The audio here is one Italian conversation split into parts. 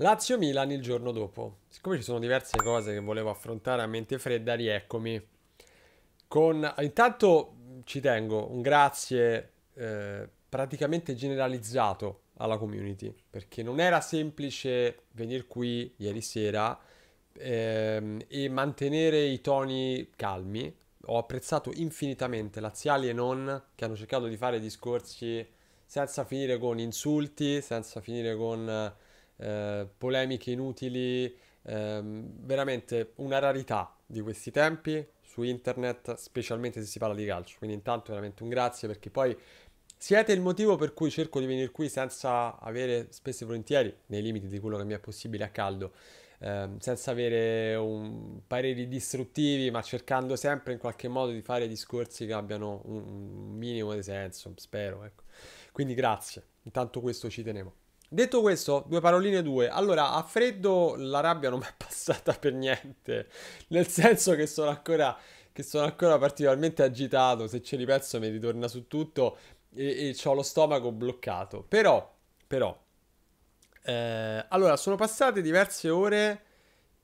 Lazio-Milan il giorno dopo. Siccome ci sono diverse cose che volevo affrontare a mente fredda, rieccomi. Con... Intanto ci tengo un grazie eh, praticamente generalizzato alla community, perché non era semplice venire qui ieri sera ehm, e mantenere i toni calmi. Ho apprezzato infinitamente laziali e non che hanno cercato di fare discorsi senza finire con insulti, senza finire con eh, polemiche inutili, ehm, veramente una rarità di questi tempi su internet, specialmente se si parla di calcio. Quindi intanto veramente un grazie perché poi siete il motivo per cui cerco di venire qui senza avere spesso e volentieri, nei limiti di quello che mi è possibile a caldo, ehm, senza avere un, pareri distruttivi, ma cercando sempre in qualche modo di fare discorsi che abbiano un, un minimo di senso, spero. Ecco. Quindi grazie, intanto questo ci tenevo. Detto questo, due paroline due. Allora, a freddo la rabbia non mi è passata per niente, nel senso che sono ancora, che sono ancora particolarmente agitato, se ci ripenso mi ritorna su tutto e, e ho lo stomaco bloccato. Però, però, eh, allora, sono passate diverse ore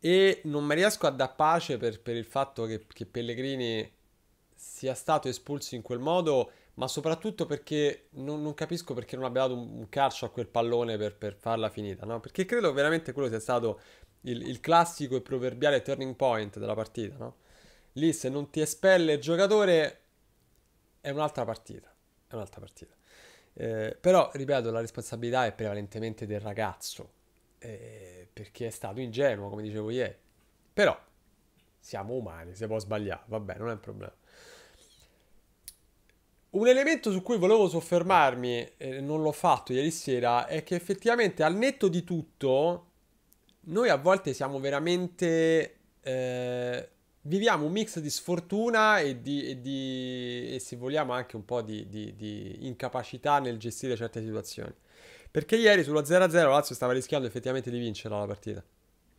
e non mi riesco a dar pace per, per il fatto che, che Pellegrini sia stato espulso in quel modo ma soprattutto perché non, non, capisco perché non abbia dato un, un calcio a quel pallone per, per farla finita, no? Perché credo veramente quello sia stato il, il, classico e proverbiale turning point della partita, no? Lì se non ti espelle il giocatore è un'altra partita, è un'altra partita. Eh, però, ripeto, la responsabilità è prevalentemente del ragazzo, eh, perché è stato ingenuo, come dicevo ieri. Però, siamo umani, si può sbagliare, vabbè, non è un problema. Un elemento su cui volevo soffermarmi, e non l'ho fatto ieri sera, è che effettivamente al netto di tutto, noi a volte siamo veramente... Eh, viviamo un mix di sfortuna e, di, e, di, e se vogliamo anche un po' di, di, incapacità nel gestire certe situazioni. Perché ieri sullo 0-0 Lazio stava rischiando effettivamente di vincere la partita.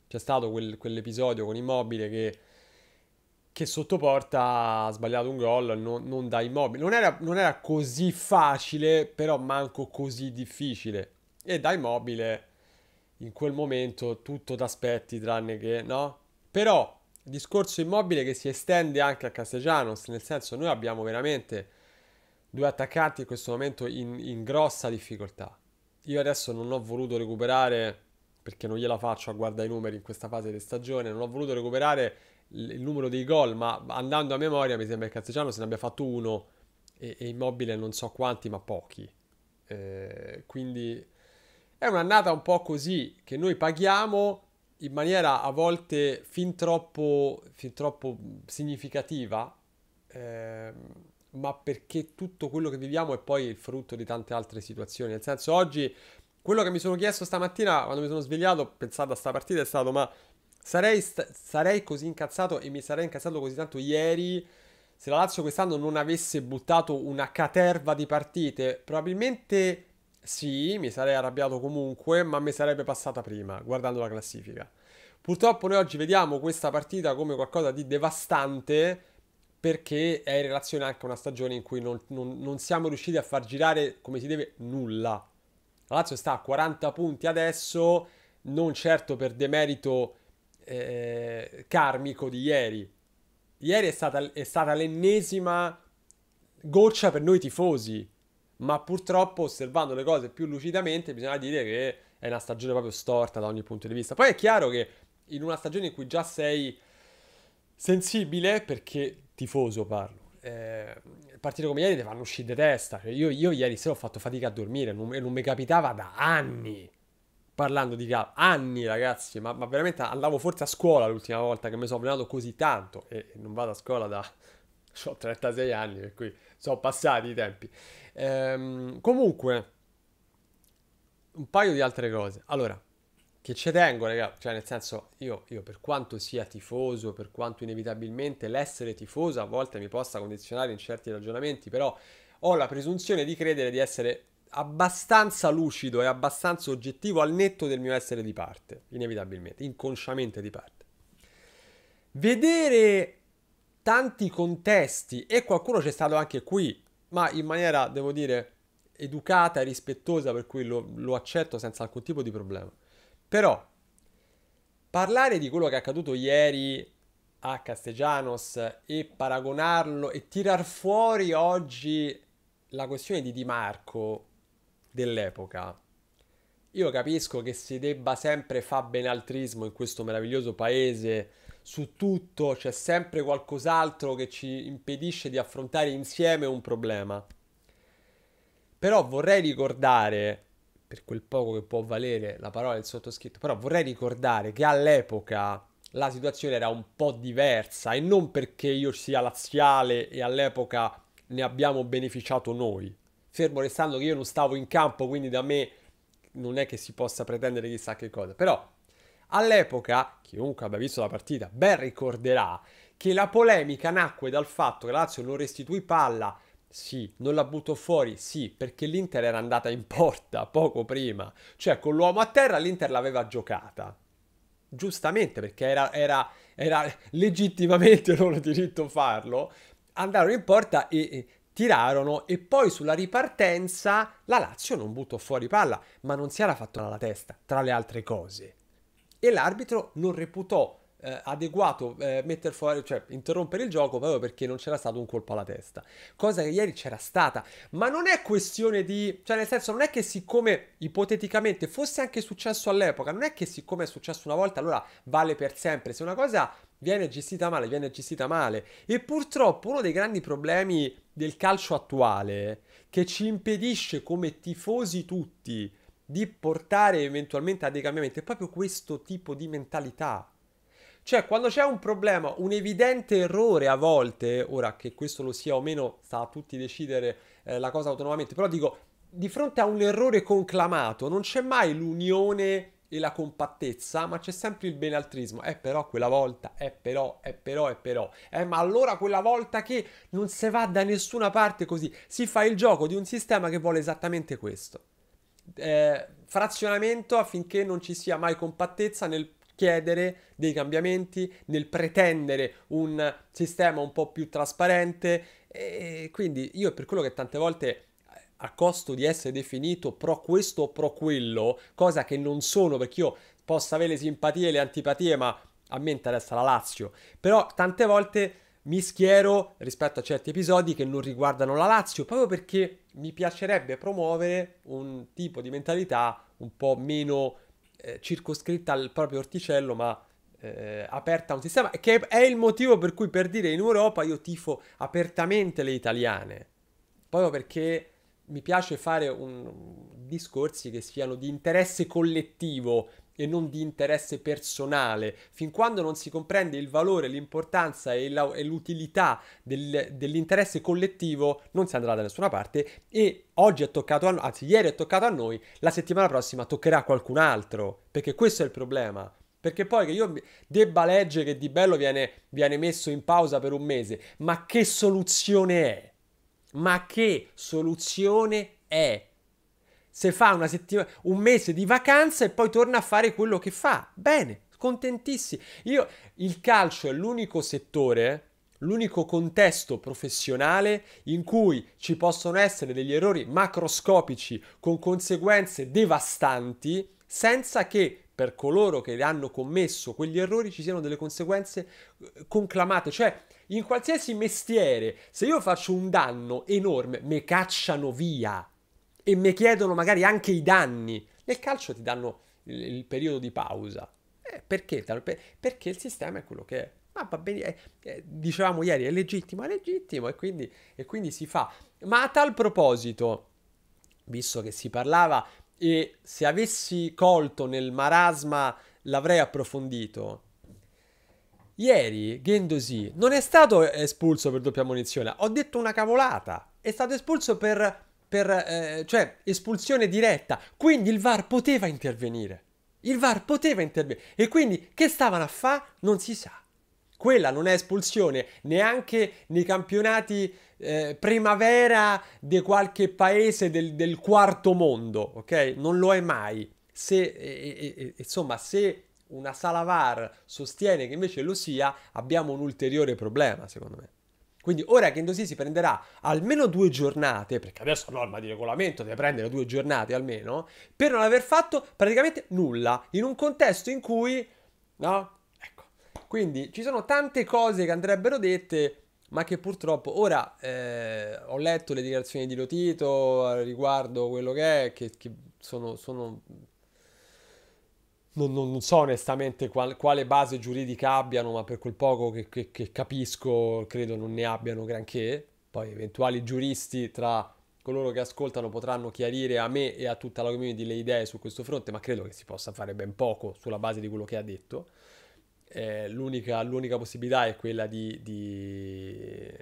C'è stato quel, quell'episodio con Immobile che che sottoporta ha sbagliato un gol non, non da immobile. Non era, non era, così facile, però manco così difficile. E da immobile in quel momento tutto t'aspetti tranne che no. Però discorso immobile che si estende anche a Castellanos, nel senso noi abbiamo veramente due attaccanti in questo momento in, in grossa difficoltà. Io adesso non ho voluto recuperare perché non gliela faccio a guardare i numeri in questa fase di stagione, non ho voluto recuperare il numero dei gol, ma andando a memoria mi sembra che Castigiano se ne abbia fatto uno e, e Immobile non so quanti, ma pochi. Eh, quindi è un'annata un po' così che noi paghiamo in maniera a volte fin troppo, fin troppo significativa, eh, ma perché tutto quello che viviamo è poi il frutto di tante altre situazioni. Nel senso, oggi quello che mi sono chiesto stamattina quando mi sono svegliato, pensando a sta partita, è stato ma Sarei, st- sarei così incazzato e mi sarei incazzato così tanto ieri se la Lazio quest'anno non avesse buttato una caterva di partite. Probabilmente sì, mi sarei arrabbiato comunque, ma mi sarebbe passata prima, guardando la classifica. Purtroppo noi oggi vediamo questa partita come qualcosa di devastante perché è in relazione anche a una stagione in cui non, non, non, siamo riusciti a far girare come si deve nulla. La Lazio sta a 40 punti adesso, non certo per demerito eh, karmico di ieri. Ieri è stata, è stata l'ennesima goccia per noi tifosi, ma purtroppo osservando le cose più lucidamente bisogna dire che è una stagione proprio storta da ogni punto di vista. Poi è chiaro che in una stagione in cui già sei sensibile, perché tifoso parlo, eh, partite come ieri ti fanno uscire di testa. io, io, ieri sera ho fatto fatica a dormire, non, non mi capitava da anni parlando di calcio. Anni, ragazzi, ma, ma, veramente andavo forse a scuola l'ultima volta che mi sono allenato così tanto e, non vado a scuola da... ho 36 anni, per cui sono passati i tempi. Ehm, comunque, un paio di altre cose. Allora, che ci tengo, ragazzi, cioè nel senso, io, io, per quanto sia tifoso, per quanto inevitabilmente l'essere tifoso a volte mi possa condizionare in certi ragionamenti, però ho la presunzione di credere di essere abbastanza lucido e abbastanza oggettivo al netto del mio essere di parte, inevitabilmente, inconsciamente di parte. Vedere tanti contesti e qualcuno c'è stato anche qui, ma in maniera, devo dire, educata e rispettosa, per cui lo, lo accetto senza alcun tipo di problema. Però parlare di quello che è accaduto ieri a Castellanos e paragonarlo e tirar fuori oggi la questione di Di Marco dell'epoca. Io capisco che si debba sempre fare benaltrismo in questo meraviglioso paese, su tutto c'è sempre qualcos'altro che ci impedisce di affrontare insieme un problema. Però vorrei ricordare, per quel poco che può valere la parola del sottoscritto, però vorrei ricordare che all'epoca la situazione era un po' diversa e non perché io sia laziale e all'epoca ne abbiamo beneficiato noi fermo restando che io non stavo in campo, quindi da me non è che si possa pretendere chissà che cosa. Però all'epoca, chiunque abbia visto la partita, ben ricorderà che la polemica nacque dal fatto che Lazio non restituì palla, sì, non la buttò fuori, sì, perché l'Inter era andata in porta poco prima, cioè con l'uomo a terra l'Inter l'aveva giocata. Giustamente perché era, era, era legittimamente loro diritto farlo, andarono in porta e, e tirarono e poi sulla ripartenza la Lazio non buttò fuori palla, ma non si era fatto alla testa, tra le altre cose. E l'arbitro non reputò eh, adeguato eh, metter fuori, cioè interrompere il gioco proprio perché non c'era stato un colpo alla testa, cosa che ieri c'era stata, ma non è questione di, cioè nel senso non è che siccome ipoteticamente fosse anche successo all'epoca, non è che siccome è successo una volta allora vale per sempre, se una cosa viene gestita male, viene gestita male. E purtroppo uno dei grandi problemi del calcio attuale, che ci impedisce come tifosi tutti di portare eventualmente a dei cambiamenti, è proprio questo tipo di mentalità. Cioè, quando c'è un problema, un evidente errore a volte, ora che questo lo sia o meno, sta a tutti decidere eh, la cosa autonomamente, però dico, di fronte a un errore conclamato, non c'è mai l'unione e la compattezza, ma c'è sempre il benaltrismo. Eh però quella volta, eh però, eh però, eh però. Eh ma allora quella volta che non si va da nessuna parte così, si fa il gioco di un sistema che vuole esattamente questo. Eh, frazionamento affinché non ci sia mai compattezza nel chiedere dei cambiamenti, nel pretendere un sistema un po' più trasparente. E quindi io per quello che tante volte a costo di essere definito pro questo o pro quello, cosa che non sono perché io posso avere le simpatie e le antipatie, ma a me interessa la Lazio. Però tante volte mi schiero rispetto a certi episodi che non riguardano la Lazio, proprio perché mi piacerebbe promuovere un tipo di mentalità un po' meno eh, circoscritta al proprio orticello, ma eh, aperta a un sistema, che è il motivo per cui per dire in Europa io tifo apertamente le italiane, proprio perché mi piace fare un, discorsi che siano di interesse collettivo e non di interesse personale. Fin quando non si comprende il valore, l'importanza e, la, e l'utilità del, dell'interesse collettivo, non si andrà da nessuna parte. E oggi è toccato a noi, anzi, ieri è toccato a noi, la settimana prossima toccherà a qualcun altro. Perché questo è il problema. Perché poi che io debba leggere che Di Bello viene, viene messo in pausa per un mese, ma che soluzione è? Ma che soluzione è? Se fa una settimana, un mese di vacanza e poi torna a fare quello che fa. Bene, contentissimi. Io, il calcio è l'unico settore, l'unico contesto professionale in cui ci possono essere degli errori macroscopici con conseguenze devastanti senza che per coloro che hanno commesso quegli errori ci siano delle conseguenze eh, conclamate. Cioè, in qualsiasi mestiere, se io faccio un danno enorme, mi cacciano via e mi chiedono magari anche i danni. Nel calcio ti danno il, il periodo di pausa. Eh, perché? Perché il sistema è quello che è. Ma va bene, eh, eh, dicevamo ieri, è legittimo, è legittimo e quindi, e quindi si fa. Ma a tal proposito, visto che si parlava e se avessi colto nel marasma l'avrei approfondito, Ieri Gendosi non è stato espulso per doppia munizione, ho detto una cavolata. È stato espulso per, per eh, cioè, espulsione diretta. Quindi il VAR poteva intervenire. Il VAR poteva intervenire. E quindi che stavano a fare non si sa. Quella non è espulsione neanche nei campionati eh, primavera di qualche paese del, del, quarto mondo, ok? Non lo è mai. Se, eh, insomma, se una sala VAR sostiene che invece lo sia, abbiamo un ulteriore problema, secondo me. Quindi ora che Indosi si prenderà almeno due giornate, perché adesso a norma di regolamento deve prendere due giornate almeno, per non aver fatto praticamente nulla, in un contesto in cui, no? Ecco. Quindi ci sono tante cose che andrebbero dette, ma che purtroppo ora eh, ho letto le dichiarazioni di Lotito riguardo quello che è, che, che sono, sono non, non, so onestamente qual, quale base giuridica abbiano, ma per quel poco che, che, che, capisco credo non ne abbiano granché. Poi eventuali giuristi tra coloro che ascoltano potranno chiarire a me e a tutta la community le idee su questo fronte, ma credo che si possa fare ben poco sulla base di quello che ha detto. Eh, l'unica, l'unica, possibilità è quella di, di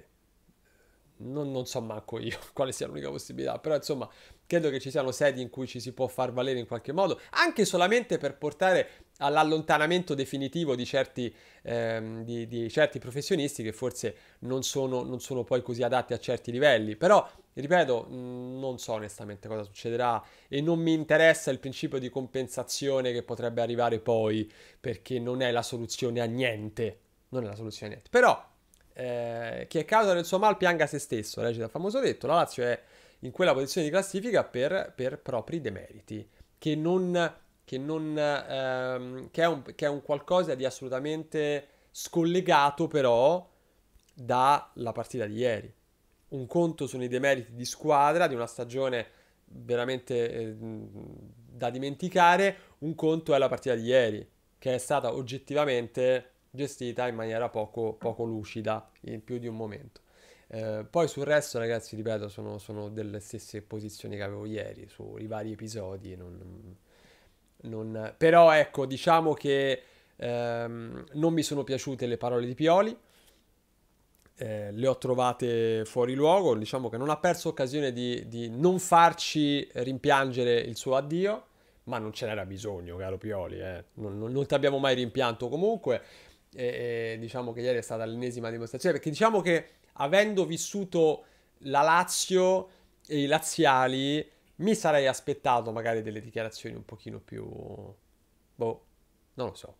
non, non, so manco io quale sia l'unica possibilità, però insomma credo che ci siano sedi in cui ci si può far valere in qualche modo, anche solamente per portare all'allontanamento definitivo di certi, ehm, di, di certi professionisti che forse non sono, non sono, poi così adatti a certi livelli, però ripeto mm, non so onestamente cosa succederà e non mi interessa il principio di compensazione che potrebbe arrivare poi perché non è la soluzione a niente, non è la soluzione a niente, però eh, chi è causa del suo mal pianga se stesso, recita il famoso detto, la Lazio è in quella posizione di classifica per, per propri demeriti, che non... Che, non, ehm, che, è un, che è un qualcosa di assolutamente scollegato però dalla partita di ieri. Un conto sono i demeriti di squadra di una stagione veramente eh, da dimenticare, un conto è la partita di ieri, che è stata oggettivamente gestita in maniera poco, poco lucida in più di un momento. Eh, poi sul resto, ragazzi, ripeto, sono, sono, delle stesse posizioni che avevo ieri sui vari episodi. Non, non... Però ecco, diciamo che ehm, non mi sono piaciute le parole di Pioli. Eh, le ho trovate fuori luogo, diciamo che non ha perso occasione di, di non farci rimpiangere il suo addio, ma non ce n'era bisogno, caro Pioli, eh. non, non, non ti abbiamo mai rimpianto comunque e, e diciamo che ieri è stata l'ennesima dimostrazione, perché diciamo che avendo vissuto la Lazio e i laziali, mi sarei aspettato magari delle dichiarazioni un pochino più... boh, non lo so.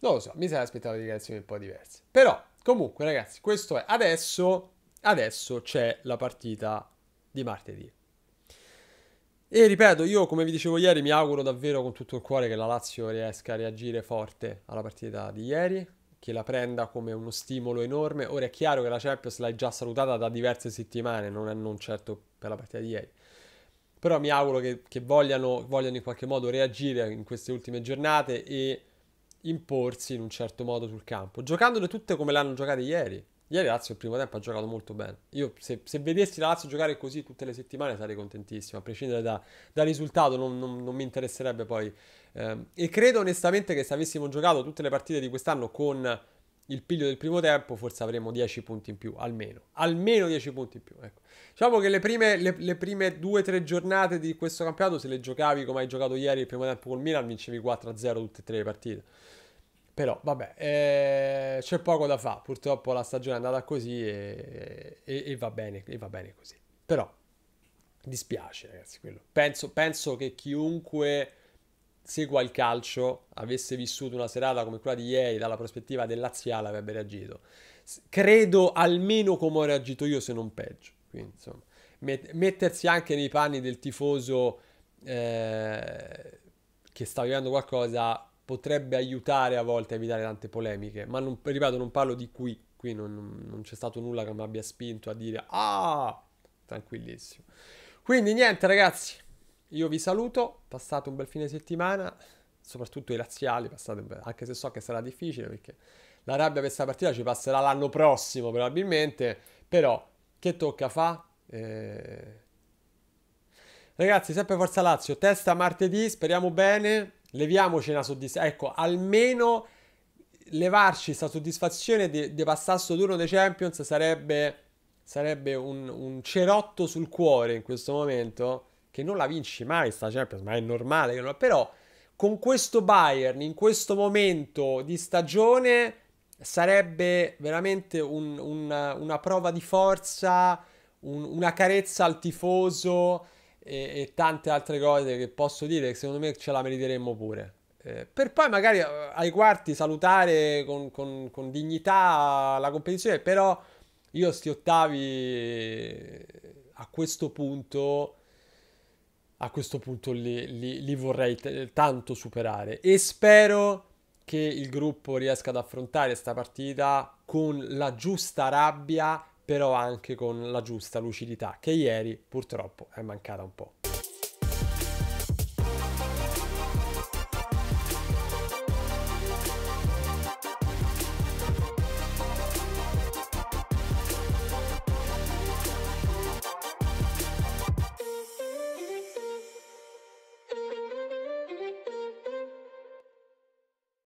Non lo so, mi sarei aspettato dichiarazioni un po' diverse. Però, comunque ragazzi, questo è. Adesso, adesso c'è la partita di martedì. E ripeto, io come vi dicevo ieri mi auguro davvero con tutto il cuore che la Lazio riesca a reagire forte alla partita di ieri, che la prenda come uno stimolo enorme. Ora è chiaro che la Champions l'hai già salutata da diverse settimane, non è non certo per la partita di ieri. Però mi auguro che, che vogliano, vogliano in qualche modo reagire in queste ultime giornate e imporsi in un certo modo sul campo, giocandole tutte come le hanno giocate ieri. Ieri Lazio il primo tempo ha giocato molto bene. Io se, se vedessi la Lazio giocare così tutte le settimane sarei contentissimo, a prescindere da, dal risultato non, non, non, mi interesserebbe poi. Eh, e credo onestamente che se avessimo giocato tutte le partite di quest'anno con il piglio del primo tempo forse avremmo 10 punti in più, almeno. Almeno 10 punti in più, ecco. Diciamo che le prime, le prime 2-3 giornate di questo campionato se le giocavi come hai giocato ieri il primo tempo col Milan vincevi 4-0 tutte e tre le partite. Però vabbè, eh, c'è poco da fare, purtroppo la stagione è andata così e, e, e, va, bene, e va bene così. Però dispiace ragazzi quello. Penso, penso che chiunque segua il calcio avesse vissuto una serata come quella di ieri dalla prospettiva del Laziale avrebbe reagito. Credo almeno come ho reagito io se non peggio. Quindi insomma, met- mettersi anche nei panni del tifoso eh, che sta vivendo qualcosa potrebbe aiutare a volte a evitare tante polemiche, ma non, ripeto, non parlo di qui, qui non, non c'è stato nulla che mi abbia spinto a dire ah, tranquillissimo. Quindi niente ragazzi, io vi saluto, passate un bel fine settimana, soprattutto i razziali, passate, anche se so che sarà difficile perché la rabbia per questa partita ci passerà l'anno prossimo probabilmente, però che tocca fa? Eh... Ragazzi, sempre Forza Lazio, testa martedì, speriamo bene leviamoci una soddisfazione. Ecco, almeno levarci questa soddisfazione di, di passare sto turno dei Champions sarebbe, sarebbe un, un, cerotto sul cuore in questo momento. Che non la vinci mai sta Champions, ma è normale che non... Però con questo Bayern in questo momento di stagione sarebbe veramente un, un, una prova di forza, una carezza al tifoso e, e, tante altre cose che posso dire che secondo me ce la meriteremmo pure. Eh, per poi magari eh, ai quarti salutare con, con, con dignità la competizione, però io sti ottavi a questo punto a questo punto li, li, li vorrei t- tanto superare e spero che il gruppo riesca ad affrontare questa partita con la giusta rabbia però anche con la giusta lucidità che ieri purtroppo è mancata un po'.